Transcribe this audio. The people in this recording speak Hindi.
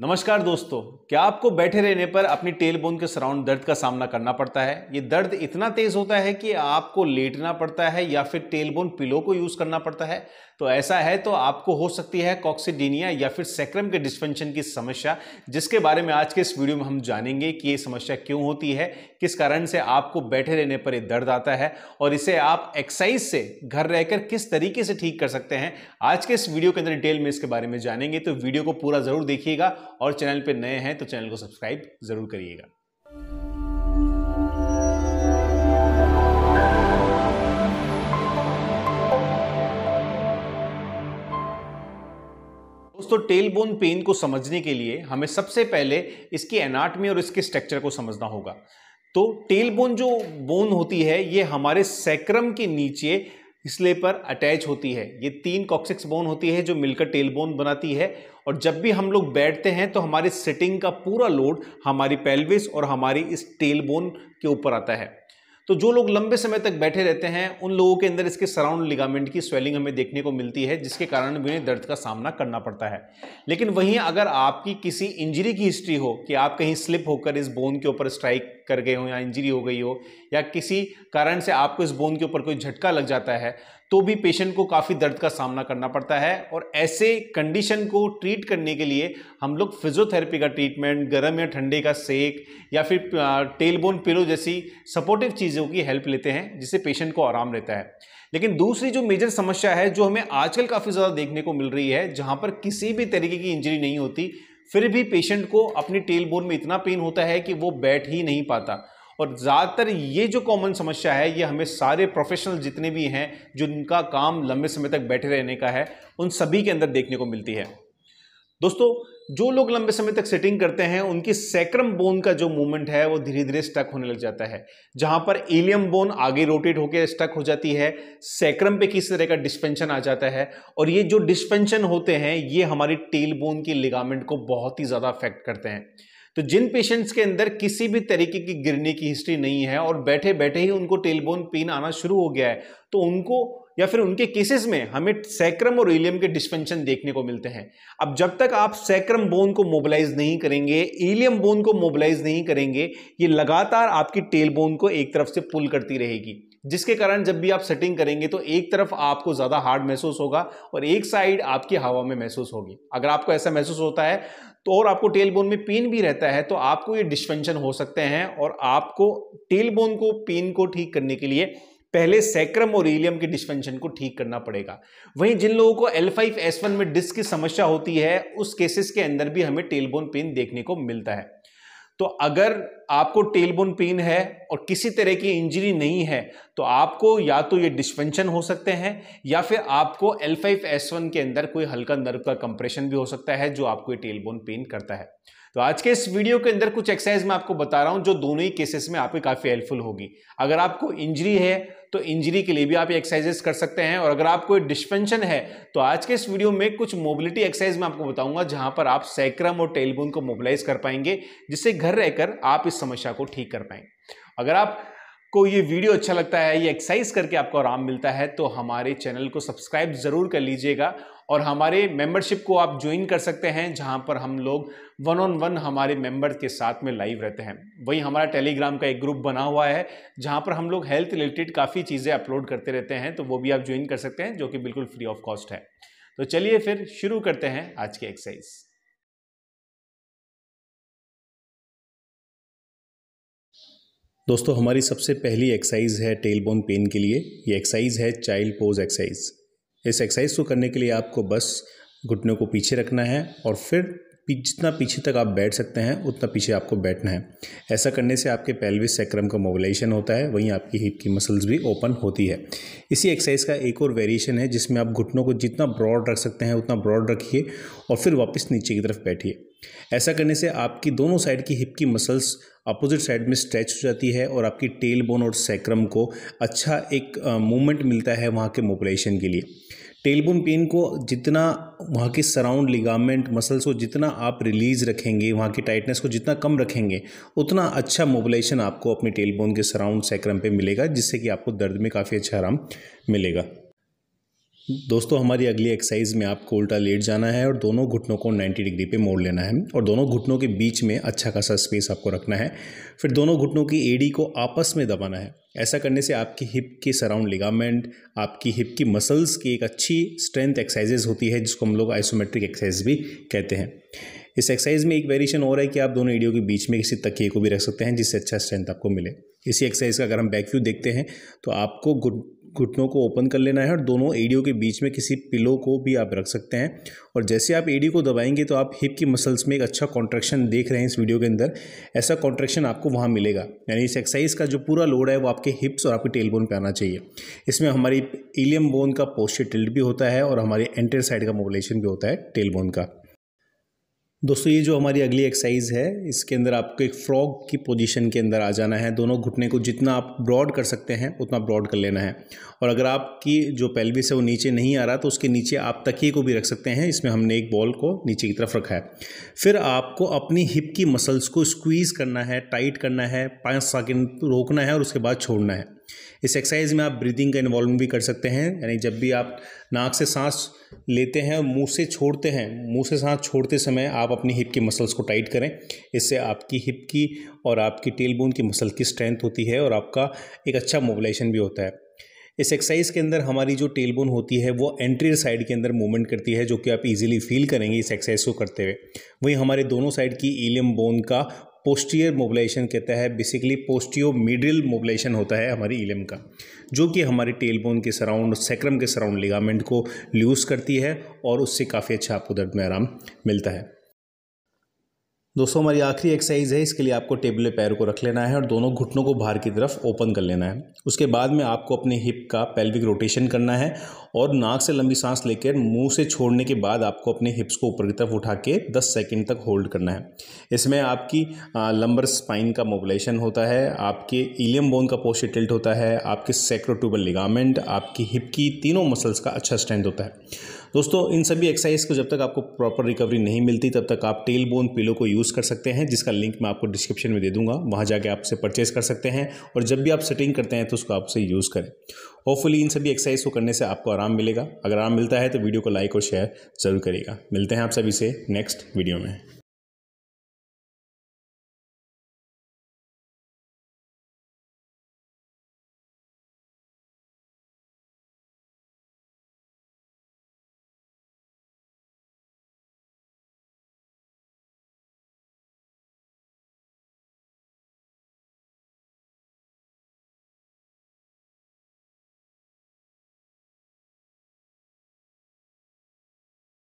नमस्कार दोस्तों क्या आपको बैठे रहने पर अपनी टेल बोन के सराउंड दर्द का सामना करना पड़ता है ये दर्द इतना तेज होता है कि आपको लेटना पड़ता है या फिर टेल बोन पिलो को यूज करना पड़ता है तो ऐसा है तो आपको हो सकती है कॉक्सीडीनिया या फिर सेक्रम के डिस्फंक्शन की समस्या जिसके बारे में आज के इस वीडियो में हम जानेंगे कि ये समस्या क्यों होती है किस कारण से आपको बैठे रहने पर ये दर्द आता है और इसे आप एक्सरसाइज से घर रहकर किस तरीके से ठीक कर सकते हैं आज के इस वीडियो के अंदर डिटेल में इसके बारे में जानेंगे तो वीडियो को पूरा जरूर देखिएगा और चैनल पर नए हैं तो चैनल को सब्सक्राइब जरूर करिएगा दोस्तों टेल बोन पेन को समझने के लिए हमें सबसे पहले इसकी एनाटमी और इसके स्ट्रक्चर को समझना होगा तो टेल बोन जो बोन होती है ये हमारे सैक्रम के नीचे हिस्ले पर अटैच होती है ये तीन कॉक्सिक्स बोन होती है जो मिलकर टेल बोन बनाती है और जब भी हम लोग बैठते हैं तो हमारे सिटिंग का पूरा लोड हमारी पेल्विस और हमारी इस टेल बोन के ऊपर आता है तो जो लोग लंबे समय तक बैठे रहते हैं उन लोगों के अंदर इसके सराउंड लिगामेंट की स्वेलिंग हमें देखने को मिलती है जिसके कारण भी उन्हें दर्द का सामना करना पड़ता है लेकिन वहीं अगर आपकी किसी इंजरी की हिस्ट्री हो कि आप कहीं स्लिप होकर इस बोन के ऊपर स्ट्राइक कर गए हो या इंजरी हो गई हो या किसी कारण से आपको इस बोन के ऊपर कोई झटका लग जाता है तो भी पेशेंट को काफ़ी दर्द का सामना करना पड़ता है और ऐसे कंडीशन को ट्रीट करने के लिए हम लोग फिजियोथेरेपी का ट्रीटमेंट गर्म या ठंडे का सेक या फिर टेलबोन पिलो जैसी सपोर्टिव चीज़ों की हेल्प लेते हैं जिससे पेशेंट को आराम रहता है लेकिन दूसरी जो मेजर समस्या है जो हमें आजकल काफ़ी ज़्यादा देखने को मिल रही है जहाँ पर किसी भी तरीके की इंजरी नहीं होती फिर भी पेशेंट को अपनी टेल बोन में इतना पेन होता है कि वो बैठ ही नहीं पाता और ज़्यादातर ये जो कॉमन समस्या है ये हमें सारे प्रोफेशनल जितने भी हैं जिनका काम लंबे समय तक बैठे रहने का है उन सभी के अंदर देखने को मिलती है दोस्तों जो लोग लंबे समय तक सेटिंग करते हैं उनकी सैक्रम बोन का जो मूवमेंट है वो धीरे धीरे स्टक होने लग जाता है जहां पर एलियम बोन आगे रोटेट होकर स्टक हो जाती है सैक्रम पे किस तरह का डिस्पेंशन आ जाता है और ये जो डिस्पेंशन होते हैं ये हमारी टेल बोन की लिगामेंट को बहुत ही ज़्यादा अफेक्ट करते हैं तो जिन पेशेंट्स के अंदर किसी भी तरीके की गिरने की हिस्ट्री नहीं है और बैठे बैठे ही उनको टेलबोन पेन आना शुरू हो गया है तो उनको या फिर उनके केसेस में हमें सैक्रम और इलियम के डिस्पेंशन देखने को मिलते हैं अब जब तक आप सैक्रम बोन को मोबिलाइज नहीं करेंगे इलियम बोन को मोबिलाइज नहीं करेंगे ये लगातार आपकी टेल बोन को एक तरफ से पुल करती रहेगी जिसके कारण जब भी आप सेटिंग करेंगे तो एक तरफ आपको ज़्यादा हार्ड महसूस होगा और एक साइड आपकी हवा में महसूस होगी अगर आपको ऐसा महसूस होता है तो और आपको टेल बोन में पेन भी रहता है तो आपको ये डिस्फंक्शन हो सकते हैं और आपको टेल बोन को पेन को ठीक करने के लिए पहले सैक्रम और इलियम के डिस्फंक्शन को ठीक करना पड़ेगा वहीं जिन लोगों को वन में डिस्क की समस्या होती है उस केसेस के अंदर भी हमें टेलबोन पेन देखने को मिलता है तो अगर आपको टेलबोन पेन है और किसी तरह की इंजरी नहीं है तो आपको या तो ये डिस्पेंशन हो सकते हैं या फिर आपको एल फाइव एस वन के अंदर कोई हल्का नर्व का कंप्रेशन भी हो सकता है जो आपको ये टेलबोन पेन करता है तो आज के इस वीडियो के अंदर कुछ एक्सरसाइज मैं आपको बता रहा हूं जो दोनों ही केसेस में आपकी काफ़ी हेल्पफुल होगी अगर आपको इंजरी है तो इंजरी के लिए भी आप एक्सरसाइजेस कर सकते हैं और अगर आपको डिस्पेंशन है तो आज के इस वीडियो में कुछ मोबिलिटी एक्सरसाइज मैं आपको बताऊंगा जहां पर आप सैक्रम और टेलबोन को मोबिलाइज कर पाएंगे जिससे घर रहकर आप इस समस्या को ठीक कर पाएंगे अगर आप को ये वीडियो अच्छा लगता है ये एक्सरसाइज करके आपको आराम मिलता है तो हमारे चैनल को सब्सक्राइब ज़रूर कर लीजिएगा और हमारे मेंबरशिप को आप ज्वाइन कर सकते हैं जहां पर हम लोग वन ऑन वन हमारे मेंबर के साथ में लाइव रहते हैं वहीं हमारा टेलीग्राम का एक ग्रुप बना हुआ है जहां पर हम लोग हेल्थ रिलेटेड काफ़ी चीज़ें अपलोड करते रहते हैं तो वो भी आप ज्वाइन कर सकते हैं जो कि बिल्कुल फ्री ऑफ कॉस्ट है तो चलिए फिर शुरू करते हैं आज की एक्सरसाइज दोस्तों हमारी सबसे पहली एक्सरसाइज है टेल बोन पेन के लिए ये एक्सरसाइज है चाइल्ड पोज एक्सरसाइज इस एक्सरसाइज को करने के लिए आपको बस घुटने को पीछे रखना है और फिर जितना पीछे तक आप बैठ सकते हैं उतना पीछे आपको बैठना है ऐसा करने से आपके पेल्विस सैक्रम का मोबिलाइजेशन होता है वहीं आपकी हिप की मसल्स भी ओपन होती है इसी एक्सरसाइज का एक और वेरिएशन है जिसमें आप घुटनों को जितना ब्रॉड रख सकते हैं उतना ब्रॉड रखिए और फिर वापस नीचे की तरफ बैठिए ऐसा करने से आपकी दोनों साइड की हिप की मसल्स अपोजिट साइड में स्ट्रेच हो जाती है और आपकी टेल बोन और सैक्रम को अच्छा एक मूवमेंट मिलता है वहाँ के मोबलेशन के लिए टेलबोन पेन को जितना वहाँ के सराउंड लिगामेंट मसल्स को जितना आप रिलीज़ रखेंगे वहाँ की टाइटनेस को जितना कम रखेंगे उतना अच्छा मोबलेशन आपको अपनी टेलबोन के सराउंड सैक्रम पे मिलेगा जिससे कि आपको दर्द में काफ़ी अच्छा आराम मिलेगा दोस्तों हमारी अगली एक्सरसाइज में आपको उल्टा लेट जाना है और दोनों घुटनों को 90 डिग्री पे मोड़ लेना है और दोनों घुटनों के बीच में अच्छा खासा स्पेस आपको रखना है फिर दोनों घुटनों की एडी को आपस में दबाना है ऐसा करने से आपकी हिप के सराउंड लिगामेंट आपकी हिप की मसल्स की एक अच्छी स्ट्रेंथ एक्सरसाइजेज होती है जिसको हम लोग आइसोमेट्रिक एक्सरसाइज भी कहते हैं इस एक्सरसाइज में एक वेरिएशन और है कि आप दोनों एडियो के बीच में किसी तकिए को भी रख सकते हैं जिससे अच्छा स्ट्रेंथ आपको मिले इसी एक्सरसाइज का अगर हम बैक व्यू देखते हैं तो आपको घुटनों को ओपन कर लेना है और दोनों एडियो के बीच में किसी पिलो को भी आप रख सकते हैं और जैसे आप एडी को दबाएंगे तो आप हिप की मसल्स में एक अच्छा कॉन्ट्रैक्शन देख रहे हैं इस वीडियो के अंदर ऐसा कॉन्ट्रेक्शन आपको वहाँ मिलेगा यानी इस एक्सरसाइज का जो पूरा लोड है वो आपके हिप्स और आपके टेलबोन पर आना चाहिए इसमें हमारी इलियम बोन का पोस्टर टिल्ट भी होता है और हमारे एंटर साइड का मोबलेशन भी होता है टेल बोन का दोस्तों ये जो हमारी अगली एक्सरसाइज है इसके अंदर आपको एक फ्रॉग की पोजीशन के अंदर आ जाना है दोनों घुटने को जितना आप ब्रॉड कर सकते हैं उतना ब्रॉड कर लेना है और अगर आपकी जो पेल्विस है वो नीचे नहीं आ रहा तो उसके नीचे आप तकिए को भी रख सकते हैं इसमें हमने एक बॉल को नीचे की तरफ रखा है फिर आपको अपनी हिप की मसल्स को स्क्वीज़ करना है टाइट करना है पाँच सेकेंड रोकना है और उसके बाद छोड़ना है इस एक्सरसाइज में आप ब्रीदिंग का इन्वॉल्वमेंट भी कर सकते हैं यानी जब भी आप नाक से सांस लेते हैं और मुंह से छोड़ते हैं मुंह से सांस छोड़ते समय आप अपनी हिप के मसल्स को टाइट करें इससे आपकी हिप की और आपकी टेल बोन की मसल की स्ट्रेंथ होती है और आपका एक अच्छा मोबलाइजेशन भी होता है इस एक्सरसाइज के अंदर हमारी जो टेल बोन होती है वो एंट्रियर साइड के अंदर मूवमेंट करती है जो कि आप इजीली फील करेंगे इस एक्सरसाइज को करते हुए वहीं हमारे दोनों साइड की ईलियम बोन का पोस्टियर मोबलाइजेशन कहता है बेसिकली पोस्टियो मिडिल मोबलाइजेशन होता है हमारी इलम का जो कि हमारे टेलबोन के सराउंड सेक्रम के सराउंड लिगामेंट को लूज़ करती है और उससे काफ़ी अच्छा आपको दर्द में आराम मिलता है दोस्तों हमारी आखिरी एक्सरसाइज है इसके लिए आपको टेबल पैर को रख लेना है और दोनों घुटनों को बाहर की तरफ ओपन कर लेना है उसके बाद में आपको अपने हिप का पेल्विक रोटेशन करना है और नाक से लंबी सांस लेकर मुंह से छोड़ने के बाद आपको अपने हिप्स को ऊपर की तरफ उठा के दस सेकेंड तक होल्ड करना है इसमें आपकी लंबर स्पाइन का मोबलेशन होता है आपके इलियम बोन का पोस्टर टिल्ट होता है आपके सेक्रोट्यूबल लिगामेंट आपकी हिप की तीनों मसल्स का अच्छा स्ट्रेंथ होता है दोस्तों इन सभी एक्सरसाइज को जब तक आपको प्रॉपर रिकवरी नहीं मिलती तब तक आप टेल बोन पिलो को यूज़ कर सकते हैं जिसका लिंक मैं आपको डिस्क्रिप्शन में दे दूंगा वहाँ जाके आप उसे परचेज़ कर सकते हैं और जब भी आप सेटिंग करते हैं तो उसको आप उसे यूज़ करें होपफुली इन सभी एक्सरसाइज को करने से आपको आराम मिलेगा अगर आराम मिलता है तो वीडियो को लाइक और शेयर ज़रूर करिएगा मिलते हैं आप सभी से नेक्स्ट वीडियो में